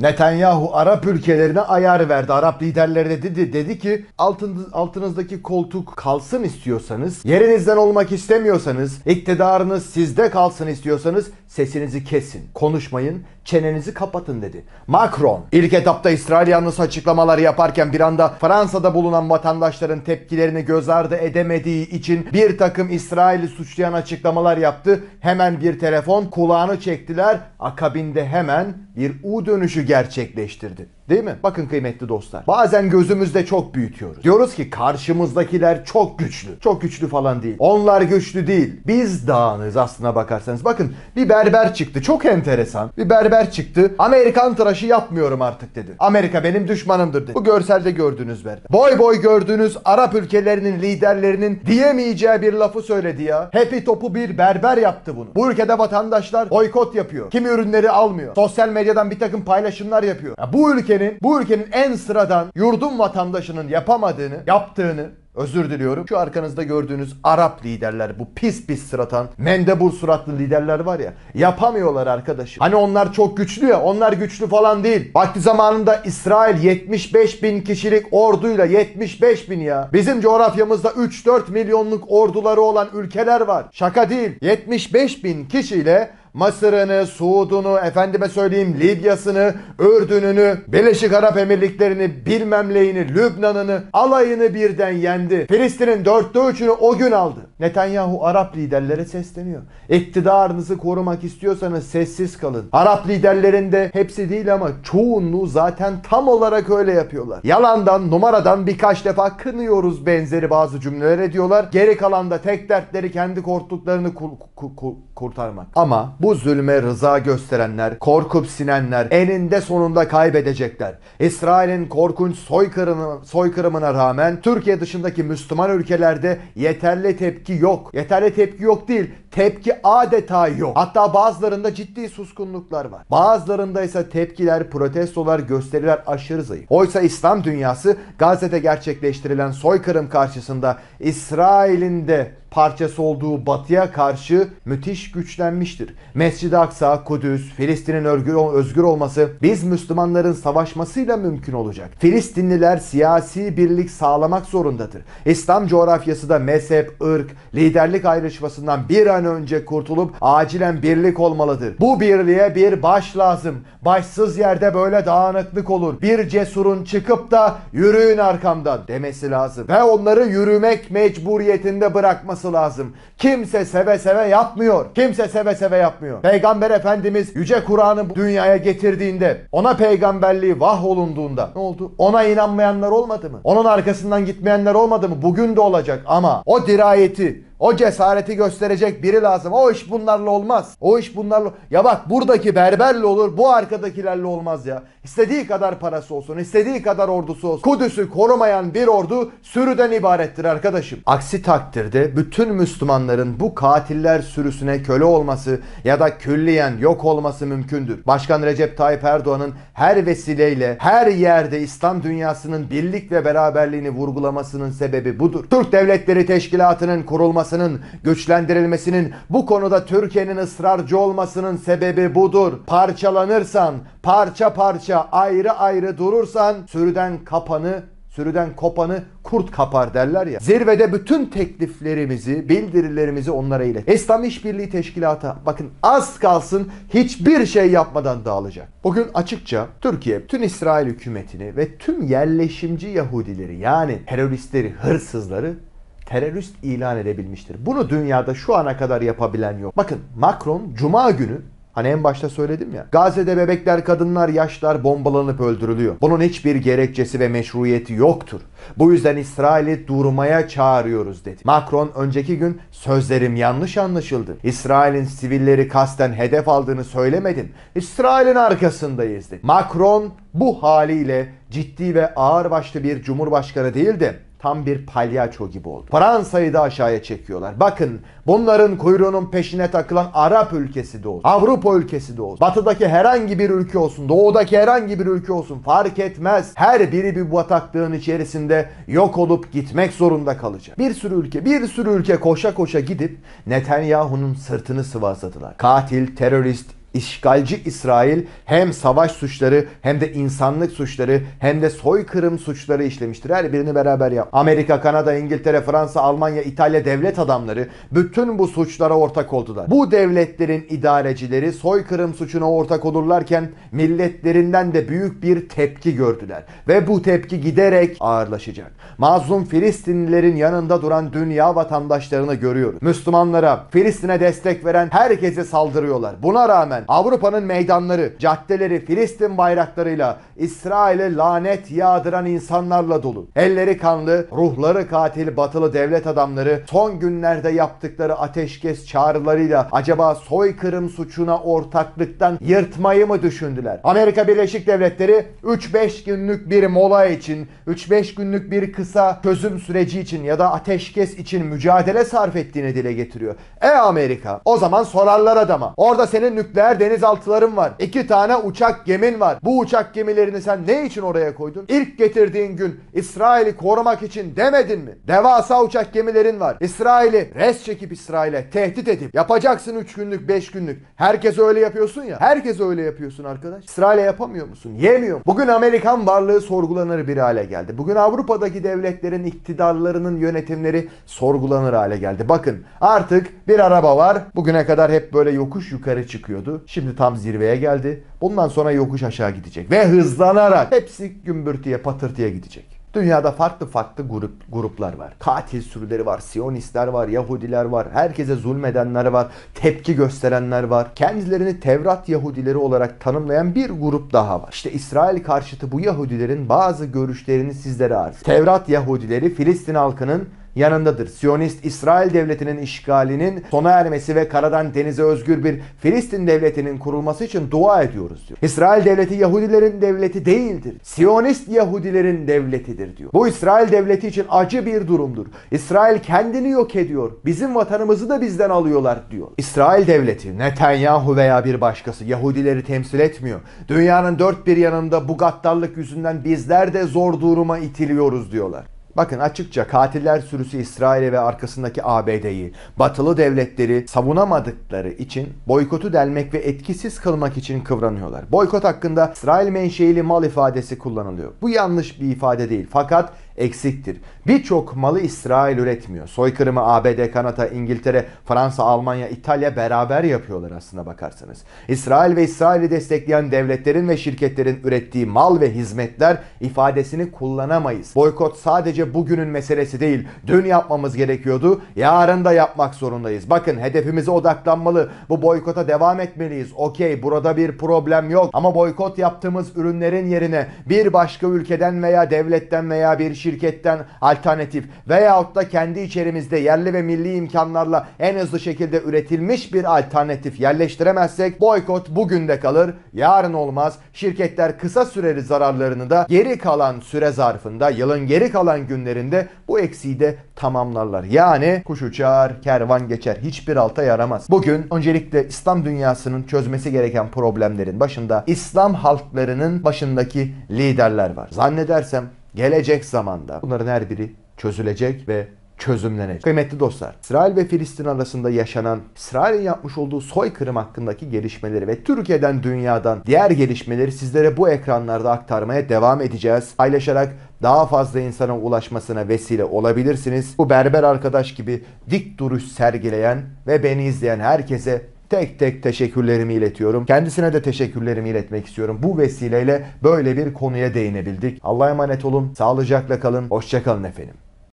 Netanyahu Arap ülkelerine ayar verdi. Arap liderlerine dedi, dedi ki altınız, altınızdaki koltuk kalsın istiyorsanız, yerinizden olmak istemiyorsanız, iktidarınız sizde kalsın istiyorsanız sesinizi kesin, konuşmayın, çenenizi kapatın dedi. Macron ilk etapta İsrail yanlısı açıklamalar yaparken bir anda Fransa'da bulunan vatandaşların tepkilerini göz ardı edemediği için bir takım İsrail'i suçlayan açıklamalar yaptı. Hemen bir telefon kulağını çektiler. Akabinde hemen bir U dönüşü gerçekleştirdi. Değil mi? Bakın kıymetli dostlar. Bazen gözümüzde çok büyütüyoruz. Diyoruz ki karşımızdakiler çok güçlü. Çok güçlü falan değil. Onlar güçlü değil. Biz dağınız aslına bakarsanız. Bakın bir berber çıktı. Çok enteresan. Bir berber çıktı. Amerikan tıraşı yapmıyorum artık dedi. Amerika benim düşmanımdır dedi. Bu görselde gördüğünüz berber. Boy boy gördüğünüz Arap ülkelerinin liderlerinin diyemeyeceği bir lafı söyledi ya. Happy topu bir berber yaptı bunu. Bu ülkede vatandaşlar boykot yapıyor. Kim ürünleri almıyor. Sosyal medyadan bir takım paylaşımlar yapıyor. Ya bu ülke Türkiye'nin bu ülkenin en sıradan yurdum vatandaşının yapamadığını, yaptığını Özür diliyorum. Şu arkanızda gördüğünüz Arap liderler, bu pis pis sıratan, mendebur suratlı liderler var ya. Yapamıyorlar arkadaşım. Hani onlar çok güçlü ya, onlar güçlü falan değil. Vakti zamanında İsrail 75 bin kişilik orduyla 75 bin ya. Bizim coğrafyamızda 3-4 milyonluk orduları olan ülkeler var. Şaka değil. 75 bin kişiyle Mısır'ını, Suud'unu, efendime söyleyeyim Libya'sını, Ürdün'ünü, Birleşik Arap Emirlikleri'ni, bilmem neyini, Lübnan'ını, alayını birden yendi. Filistin'in dörtte üçünü o gün aldı. Netanyahu Arap liderlere sesleniyor. İktidarınızı korumak istiyorsanız sessiz kalın. Arap liderlerinde hepsi değil ama çoğunluğu zaten tam olarak öyle yapıyorlar. Yalandan, numaradan birkaç defa kınıyoruz benzeri bazı cümleler ediyorlar. Geri kalanda tek dertleri kendi korktuklarını kurtarmak. Ama bu zulme rıza gösterenler, korkup sinenler eninde sonunda kaybedecekler. İsrail'in korkunç soykırımı, soykırımına rağmen Türkiye dışındaki Müslüman ülkelerde yeterli tepki yok. Yeterli tepki yok değil, tepki adeta yok. Hatta bazılarında ciddi suskunluklar var. Bazılarında ise tepkiler, protestolar, gösteriler aşırı zayıf. Oysa İslam dünyası Gazze'de gerçekleştirilen soykırım karşısında İsrail'in de parçası olduğu batıya karşı müthiş güçlenmiştir. Mescid-i Aksa, Kudüs, Filistin'in özgür, olması biz Müslümanların savaşmasıyla mümkün olacak. Filistinliler siyasi birlik sağlamak zorundadır. İslam coğrafyası da mezhep, ırk, liderlik ayrışmasından bir an önce kurtulup acilen birlik olmalıdır. Bu birliğe bir baş lazım. Başsız yerde böyle dağınıklık olur. Bir cesurun çıkıp da yürüyün arkamdan demesi lazım. Ve onları yürümek mecburiyetinde bırakması olması lazım. Kimse seve seve yapmıyor. Kimse seve seve yapmıyor. Peygamber Efendimiz Yüce Kur'an'ı dünyaya getirdiğinde, ona peygamberliği vah olunduğunda ne oldu? Ona inanmayanlar olmadı mı? Onun arkasından gitmeyenler olmadı mı? Bugün de olacak ama o dirayeti, o cesareti gösterecek biri lazım. O iş bunlarla olmaz. O iş bunlarla... Ya bak buradaki berberle olur, bu arkadakilerle olmaz ya. İstediği kadar parası olsun, istediği kadar ordusu olsun. Kudüs'ü korumayan bir ordu sürüden ibarettir arkadaşım. Aksi takdirde bütün Müslümanların bu katiller sürüsüne köle olması ya da külliyen yok olması mümkündür. Başkan Recep Tayyip Erdoğan'ın her vesileyle, her yerde İslam dünyasının birlik ve beraberliğini vurgulamasının sebebi budur. Türk Devletleri Teşkilatı'nın kurulması sayılmasının, güçlendirilmesinin, bu konuda Türkiye'nin ısrarcı olmasının sebebi budur. Parçalanırsan, parça parça ayrı ayrı durursan sürüden kapanı sürüden kopanı kurt kapar derler ya. Zirvede bütün tekliflerimizi, bildirilerimizi onlara ilet. İslam İşbirliği Teşkilatı bakın az kalsın hiçbir şey yapmadan dağılacak. Bugün açıkça Türkiye tüm İsrail hükümetini ve tüm yerleşimci Yahudileri yani teröristleri, hırsızları terörist ilan edebilmiştir. Bunu dünyada şu ana kadar yapabilen yok. Bakın Macron cuma günü Hani en başta söyledim ya. Gazze'de bebekler, kadınlar, yaşlar bombalanıp öldürülüyor. Bunun hiçbir gerekçesi ve meşruiyeti yoktur. Bu yüzden İsrail'i durmaya çağırıyoruz dedi. Macron önceki gün sözlerim yanlış anlaşıldı. İsrail'in sivilleri kasten hedef aldığını söylemedin. İsrail'in arkasındayız dedi. Macron bu haliyle ciddi ve ağırbaşlı bir cumhurbaşkanı değildi tam bir palyaço gibi oldu. Fransa'yı da aşağıya çekiyorlar. Bakın bunların kuyruğunun peşine takılan Arap ülkesi de olsun. Avrupa ülkesi de olsun. Batıdaki herhangi bir ülke olsun. Doğudaki herhangi bir ülke olsun. Fark etmez. Her biri bir bataklığın içerisinde yok olup gitmek zorunda kalacak. Bir sürü ülke, bir sürü ülke koşa koşa gidip Netanyahu'nun sırtını sıvazladılar. Katil, terörist, işgalci İsrail hem savaş suçları hem de insanlık suçları hem de soykırım suçları işlemiştir. Her birini beraber yap. Amerika, Kanada, İngiltere, Fransa, Almanya, İtalya devlet adamları bütün bu suçlara ortak oldular. Bu devletlerin idarecileri soykırım suçuna ortak olurlarken milletlerinden de büyük bir tepki gördüler. Ve bu tepki giderek ağırlaşacak. Mazlum Filistinlilerin yanında duran dünya vatandaşlarını görüyoruz. Müslümanlara, Filistin'e destek veren herkese saldırıyorlar. Buna rağmen Avrupa'nın meydanları, caddeleri Filistin bayraklarıyla İsrail'e lanet yağdıran insanlarla dolu. Elleri kanlı, ruhları katil batılı devlet adamları son günlerde yaptıkları ateşkes çağrılarıyla acaba soykırım suçuna ortaklıktan yırtmayı mı düşündüler? Amerika Birleşik Devletleri 3-5 günlük bir mola için, 3-5 günlük bir kısa çözüm süreci için ya da ateşkes için mücadele sarf ettiğini dile getiriyor. E Amerika o zaman sorarlar adama. Orada senin nükleer nükleer denizaltıların var. iki tane uçak gemin var. Bu uçak gemilerini sen ne için oraya koydun? İlk getirdiğin gün İsrail'i korumak için demedin mi? Devasa uçak gemilerin var. İsrail'i res çekip İsrail'e tehdit edip yapacaksın 3 günlük 5 günlük. Herkes öyle yapıyorsun ya. Herkes öyle yapıyorsun arkadaş. İsrail'e yapamıyor musun? Yemiyor. Bugün Amerikan varlığı sorgulanır bir hale geldi. Bugün Avrupa'daki devletlerin iktidarlarının yönetimleri sorgulanır hale geldi. Bakın artık bir araba var. Bugüne kadar hep böyle yokuş yukarı çıkıyordu. Şimdi tam zirveye geldi. Bundan sonra yokuş aşağı gidecek ve hızlanarak hepsi gümbürtüye patırtıya gidecek. Dünyada farklı farklı grup, gruplar var. Katil sürüleri var, Siyonistler var, Yahudiler var, herkese zulmedenler var, tepki gösterenler var. Kendilerini Tevrat Yahudileri olarak tanımlayan bir grup daha var. İşte İsrail karşıtı bu Yahudilerin bazı görüşlerini sizlere arz. Tevrat Yahudileri Filistin halkının yanındadır. Siyonist İsrail devletinin işgalinin sona ermesi ve karadan denize özgür bir Filistin devletinin kurulması için dua ediyoruz diyor. İsrail devleti Yahudilerin devleti değildir. Siyonist Yahudilerin devletidir diyor. Bu İsrail devleti için acı bir durumdur. İsrail kendini yok ediyor. Bizim vatanımızı da bizden alıyorlar diyor. İsrail devleti Netanyahu veya bir başkası Yahudileri temsil etmiyor. Dünyanın dört bir yanında bu gaddarlık yüzünden bizler de zor duruma itiliyoruz diyorlar. Bakın açıkça katiller sürüsü İsrail'e ve arkasındaki ABD'yi, batılı devletleri savunamadıkları için boykotu delmek ve etkisiz kılmak için kıvranıyorlar. Boykot hakkında İsrail menşeili mal ifadesi kullanılıyor. Bu yanlış bir ifade değil fakat eksiktir. Birçok malı İsrail üretmiyor. Soykırımı ABD, Kanada, İngiltere, Fransa, Almanya, İtalya beraber yapıyorlar aslına bakarsanız. İsrail ve İsrail'i destekleyen devletlerin ve şirketlerin ürettiği mal ve hizmetler ifadesini kullanamayız. Boykot sadece bugünün meselesi değil. Dün yapmamız gerekiyordu. Yarın da yapmak zorundayız. Bakın hedefimize odaklanmalı. Bu boykota devam etmeliyiz. Okey burada bir problem yok. Ama boykot yaptığımız ürünlerin yerine bir başka ülkeden veya devletten veya bir şirketten şirketten alternatif veyahut da kendi içerimizde yerli ve milli imkanlarla en hızlı şekilde üretilmiş bir alternatif yerleştiremezsek boykot bugün de kalır, yarın olmaz. Şirketler kısa süreli zararlarını da geri kalan süre zarfında, yılın geri kalan günlerinde bu eksiği de tamamlarlar. Yani kuş uçar, kervan geçer. Hiçbir alta yaramaz. Bugün öncelikle İslam dünyasının çözmesi gereken problemlerin başında İslam halklarının başındaki liderler var. Zannedersem gelecek zamanda bunların her biri çözülecek ve çözümlenecek. Kıymetli dostlar, İsrail ve Filistin arasında yaşanan İsrail'in yapmış olduğu soykırım hakkındaki gelişmeleri ve Türkiye'den dünyadan diğer gelişmeleri sizlere bu ekranlarda aktarmaya devam edeceğiz. Paylaşarak daha fazla insana ulaşmasına vesile olabilirsiniz. Bu berber arkadaş gibi dik duruş sergileyen ve beni izleyen herkese tek tek teşekkürlerimi iletiyorum. Kendisine de teşekkürlerimi iletmek istiyorum. Bu vesileyle böyle bir konuya değinebildik. Allah'a emanet olun, sağlıcakla kalın, hoşçakalın efendim.